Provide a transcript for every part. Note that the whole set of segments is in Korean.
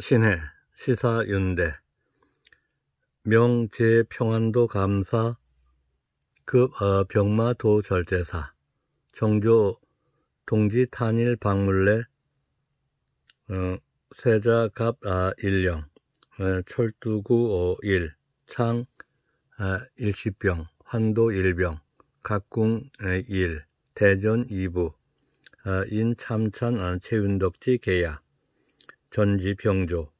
신해 시사윤대 명제평안도 감사 급 어, 아, 병마도 절제사 청조 동지 탄일 박물래 어, 세자갑 아, 일령 어, 철두구 오일 창 아, 일시병 환도 일병 각궁 일 대전 이부 아, 인참찬 아, 최윤덕지 계야 전지 병조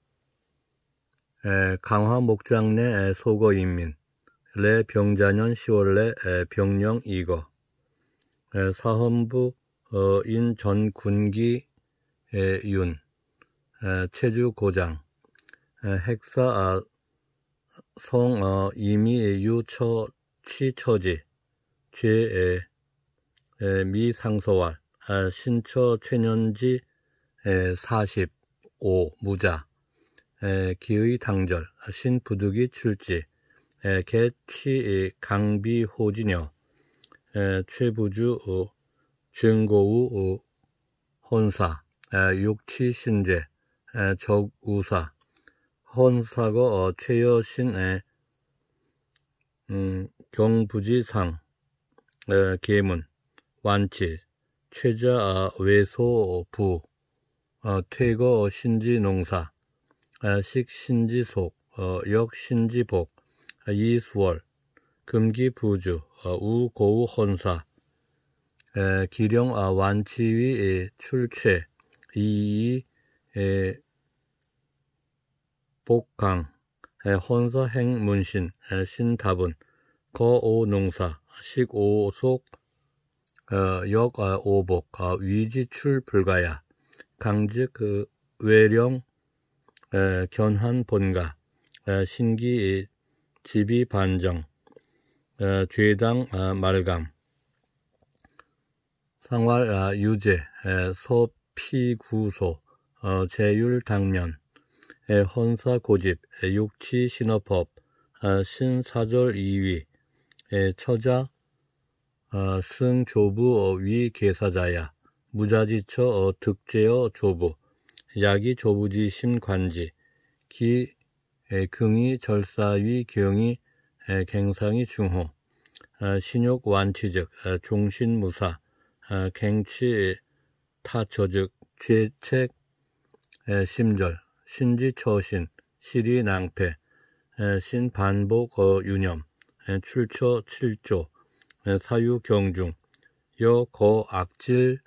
강화 목장 내 소거 인민 레 병자년 10월래 병령 이거 사헌부 인전 군기 윤 체주 고장 핵사 아, 성 어, 이미 유처 취처지 죄미상소와 아, 신처 최년지 40 오, 무자, 에, 기의 당절, 신 부득이 출지, 에, 개취 강비호진여, 에, 최부주 어, 증고우 어, 혼사, 에, 육치 신제, 에, 적우사, 혼사고 어, 최여신 의 음, 경부지상 에, 계문 완치 최자 아, 외소부 어, 퇴거 신지 농사, 아, 식 신지 속, 어, 역 신지 복, 아, 이수월, 금기 부주, 어, 우고우 혼사, 에, 기령 아, 완치위 에, 출최, 이이 에, 복강, 에, 혼서 행문신, 에, 신답은, 거오 농사, 식오 속, 어, 역 아, 오복, 아, 위지출 불가야, 강직 그 외령 에, 견환 본가 에, 신기 집이 반정 에, 죄당 아, 말감 상활 아, 유죄 에, 소피구소 어, 제율 당면 에, 헌사 고집 에, 육치 신어법 아, 신사절 2위 에, 처자 아, 승조부 어, 위 계사자야 무자지처 어, 득제어 조부 약이 조부지 심관지 기 에, 긍이 절사위 경이 에, 갱상이 중호 아, 신욕 완치적 아, 종신무사 아, 갱치 타처즉 죄책 에, 심절 신지 처신 실이 낭패 에, 신반복 어, 유념 에, 출처 칠조 사유 경중 여 거 악질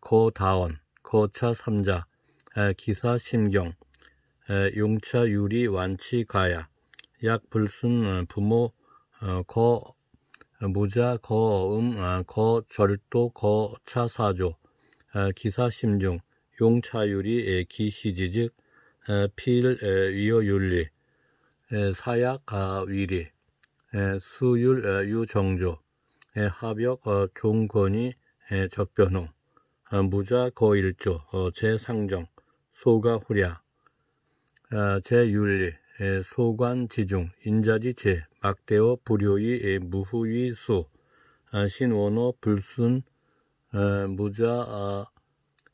고다원, 거차 삼자, 기사 심경, 용차 유리 완치 가야, 약 불순 어, 부모 어, 거 어, 무자 거음 아, 거절도 거차 사조, 기사 심중, 용차유리 기시지즉 필 위어윤리 사약 아, 위리 수율 유정조 합역 종권이적변호 아, 무자 거일조, 제상정, 어, 소가후랴, 제윤리, 아, 소관지중, 인자지체 막대어 불효이 무후위수, 아, 신원어 불순, 무자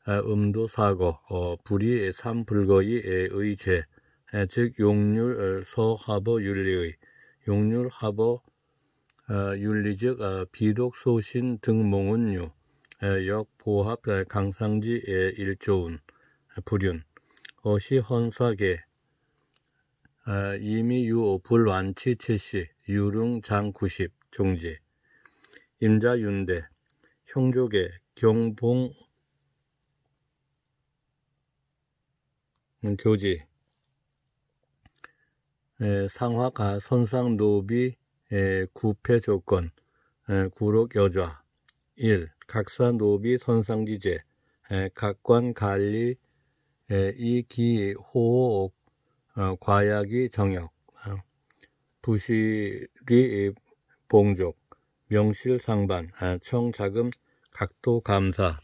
음도사거, 어, 불이 삼불거이 의제, 즉 용률 소하버 어, 윤리의, 용률 하버 윤리적 비독소신 등몽은요 역보합 강상지 일조운 불륜 어시헌사계 아, 이미유 오 불완치 칠시 유릉장 구십 종지 임자윤대 형조계 경봉 음, 교지 상화가 선상 노비 구패 조건 구록 여좌 1. 각사 노비 선상지제 각관 관리 이기 호옥 어, 과약이 정역 어, 부실이 봉족 명실상반 아, 청자금 각도감사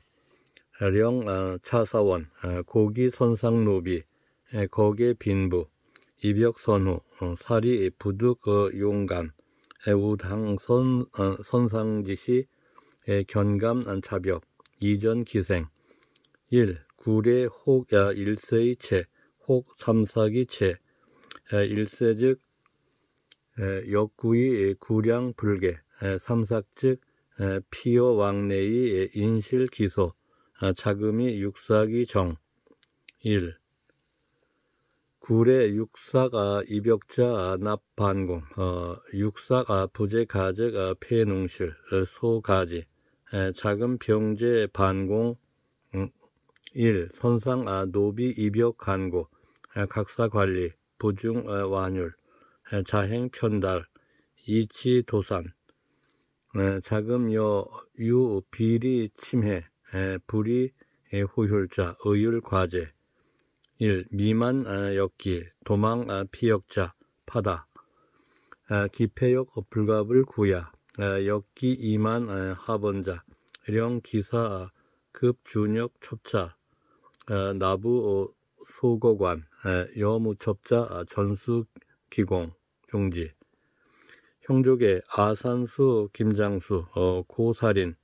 령 어, 차사원 고기 선상노비 거기 빈부 입역 선호 사리 부득 그 용감 애우당 선 선상지시 견감 안차벽 이전 기생 1. 구례 혹 야, 일세의 채, 혹 삼사기 채, 일세즉 역구의 구량 불계, 삼삭즉 피어 왕래의 인실 기소, 아, 자금이 육사기 정 1. 구례 육사가 입역자 아, 납반공, 어, 육사가 아, 부재가재가 폐농실, 어, 소가지 예, 작은 병제 반공 1. 음, 선상 아, 노비 입역 간고 예, 각사 관리 부중 어, 완율 예, 자행 편달 이치 도산 자금 여 유 비리 침해 불이 호율자 의율 과제 1. 미만 아, 역기 도망 아, 피역자 파다 아, 기폐역 불갑을 구야 역기 이만 하번자 령 기사 아, 급 준역 첩자 나부 어, 소거관 여무 첩자 아, 전수 기공 종지 형조계 아산수 김장수 어, 고살인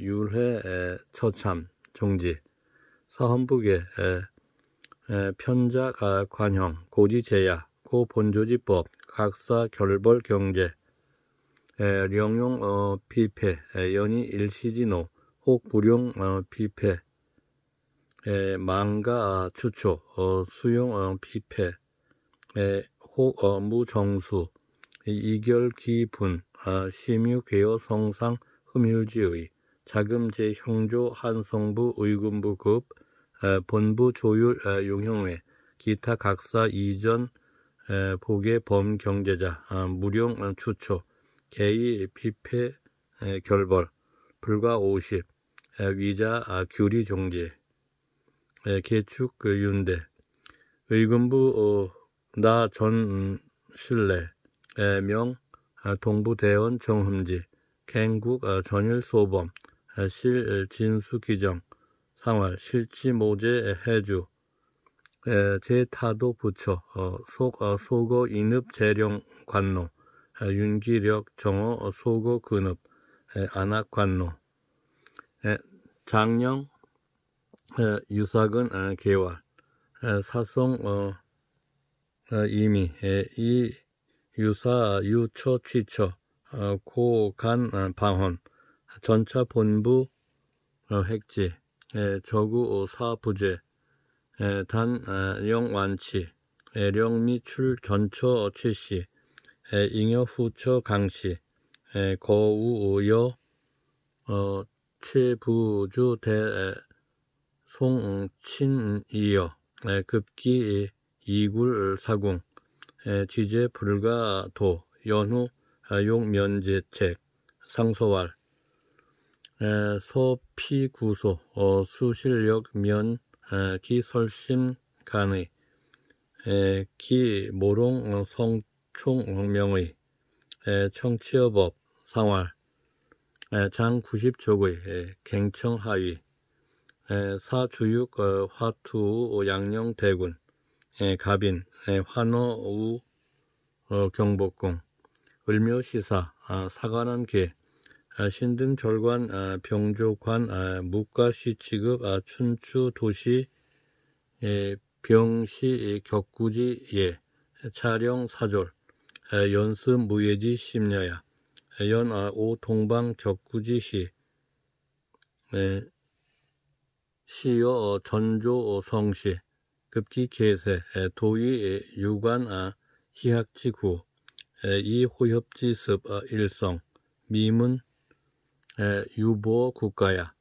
율회 처참 종지 사헌부계 편자 관형 고지제야 고본조지법 각사 결벌 경제 령용 어, 피폐 에, 연이 일시진호 혹 불용 어, 피폐 에, 망가 아, 추초 어, 수용 어, 피폐 에, 혹 어, 무정수 이결 기분 아, 심유 괴어 성상 흠일지의 자금제 형조 한성부 의군부급 에, 본부 조율 에, 용형회 기타 각사 이전 에, 복의 범경제자 아, 무령 어, 추초 K 피폐 결벌 불과 50 위자 아, 규리 종지 개축 그 윤대 의금부 어, 나전 신뢰 음, 명 아, 동부대원 정흠지 갱국 아, 전일 소범 실 진수 기정 상활 실치 모재 해주 제타도 부처 어, 속 소거 인읍 재령 관농 윤기력 정어 소고 근업 안악관로 장령 유사근 아, 개화 사성 어, 아, 이미 이 유사 유초 취처 아, 고간 방언 전차 본부 어, 핵지 저구 어, 사부제 단영완치 령미출 전처 최씨 잉여 후처 강씨 거우오여 어, 최부주 대 에, 송친이여 에, 급기 이굴사궁 지제 불가도 연후 아, 용면제책 상소 에, 소피구소 어, 수실력 면 에, 기설심 간의 에, 기모롱 어, 성 총명의 청취여법 상활 장 90조의 갱청하위 사주육 어, 화투 어, 양령대군 갑인 환호우 어, 경복궁 을묘시사 아, 사관원계 아, 신등절관 아, 병조관 무가시 취급 춘추도시 병시 격구지 예 차령 사졸 연습 무예지 심야야 연아오 동방 격구지시 네. 시여 어 전조 어 성시 급기 계세 도의 유관아 희학지구 이호협지습 아 일성 미문 유보 국가야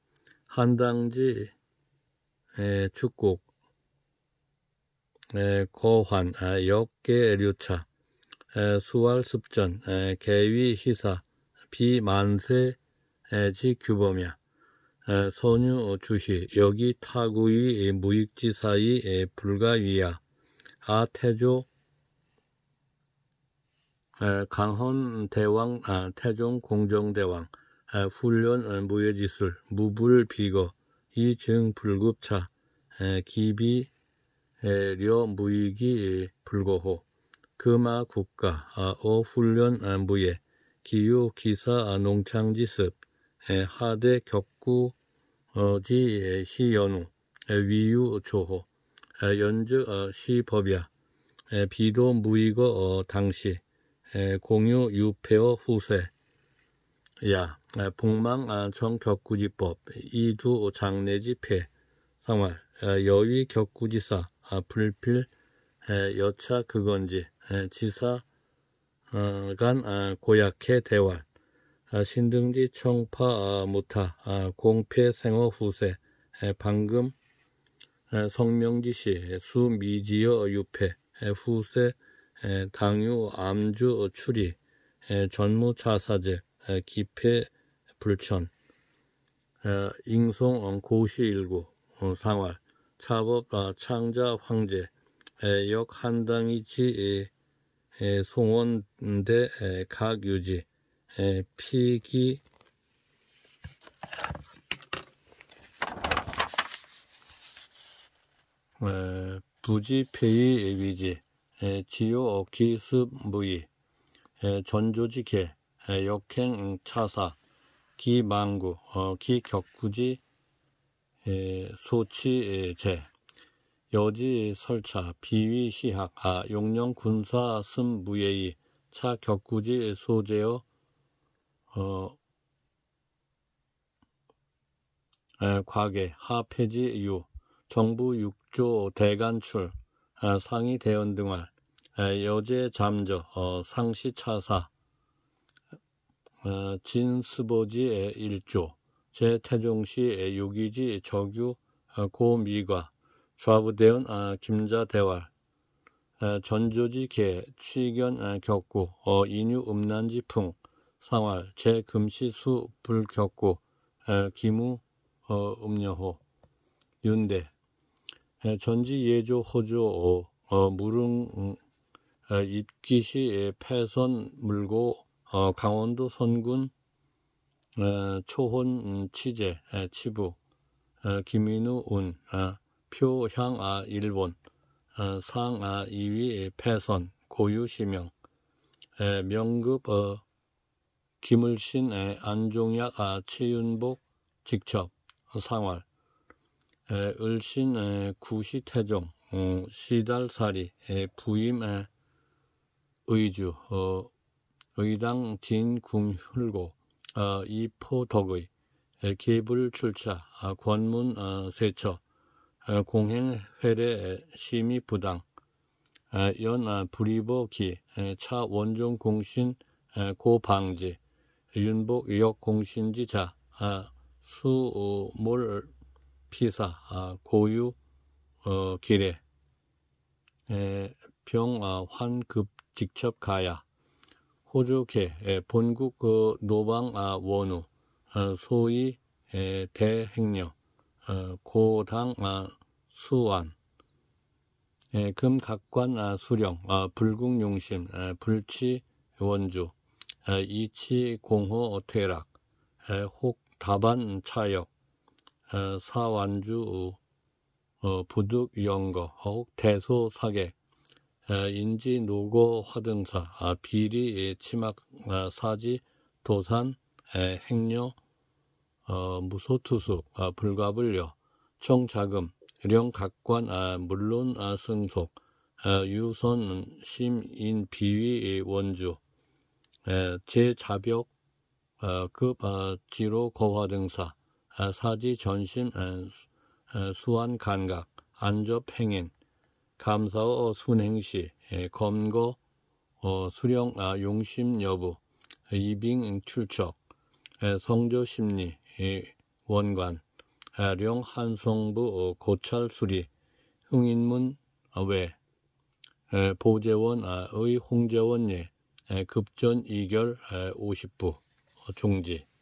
한당지 축곡 거환 아 역계 류차 수활습전, 개위희사, 비만세지 규범야, 소유주시, 여기 타구의 무익지사의 불가위야, 아태조, 강헌대왕, 아, 태종공정대왕, 훈련 무예지술, 무불비거, 이증불급차, 기비, 려 무익이 불거호, 금화 국가 아, 어 훈련 안부에 기후 기사 아, 농창지습 하대 격구 어지 시연우 위유 조호 연주 어, 시법야 비도 무이거 어, 당시 공유 유폐어 후세 야북망 아, 정격구지법 이두 장례지폐 상활 여위 격구지사 불필 여차 그건지 지사 아, 간 아, 고약해 대활 아, 신등지 청파 무타 공패 생어 후세 방금 성명지시 수미지어 유패 후세 당유 암주 어, 추리 전무차사제 기패 불천 잉송 어, 고시일구 어, 상활 차법 창자 황제 역 한당이치 송원대 각유지 피기 부지폐의 위지 지요 기습 무의 전조직해 역행 음, 차사 기망구 어, 기격구지 소치제 여지 설차 비위 시학 아 용령 군사 승 무예의 차 격구지 소재어 어 에, 과계 하폐지 유 정부 육조 대간출 아, 상위 대원 등할 여제 잠저 어, 상시 차사 어, 진스보지의 일조 제태종시의 유기지 저규 어, 고미과 좌부대원 아, 김자대활 아, 전조지 개 취견 아, 격구 어, 인유 음란지풍 상활 제금시 수 불격구 아, 기무 어, 음녀호 윤대 아, 전지 예조 호조 오 어, 무릉 음, 입기시 아, 예, 패선 물고 어, 강원도 선군 어, 초혼 음, 치재 에, 아, 치부 어, 김인우 운 어, 표향아 일본, 어, 상아 2위 패선, 고유시명, 에, 명급 어, 김을신, 에, 안종약, 아, 최윤복 직첩, 어, 상활, 에, 을신, 에, 구시태종, 어, 시달사리, 에, 부임, 에, 의주, 어, 의당 진궁흘고 어, 이포덕의, 에, 기불출차, 아, 권문 어, 세처, 어, 공행 회례 심의 부당 어, 연 불이보기 차 원종 공신 고방지 윤복 역 공신지자 아, 수몰 어, 피사 아, 고유 기례 병 아, 환급 직접 가야 호조계 본국 노방 원우 소위 대행령 어, 고당 아, 수완 예, 금각관 아, 수령 아, 불국용심 불치 원주 이치공호 퇴락 혹다반 차역 사완주 어, 부득연거 혹대소사계 인지 노고 화등사 비리 예, 치막 사지 도산 행료 어, 무소투숙, 아, 불가불려, 총자금 령각관, 아, 물론 아, 승속, 아, 유선, 심인, 비위, 원주, 에, 제자벽, 아, 급, 그, 아, 지로, 거화 등사, 아, 사지, 전심, 아, 아, 수완, 간각, 안접, 행인, 감사어, 순행시, 에, 검거, 어, 수령, 아, 용심 여부, 아, 이빙, 출척, 성조 심리, 원관, 하룡 한성부 어, 고찰 수리, 흥인문 아, 외, 보재원의 아, 홍재원예, 급전 이결 50부, 중지 어,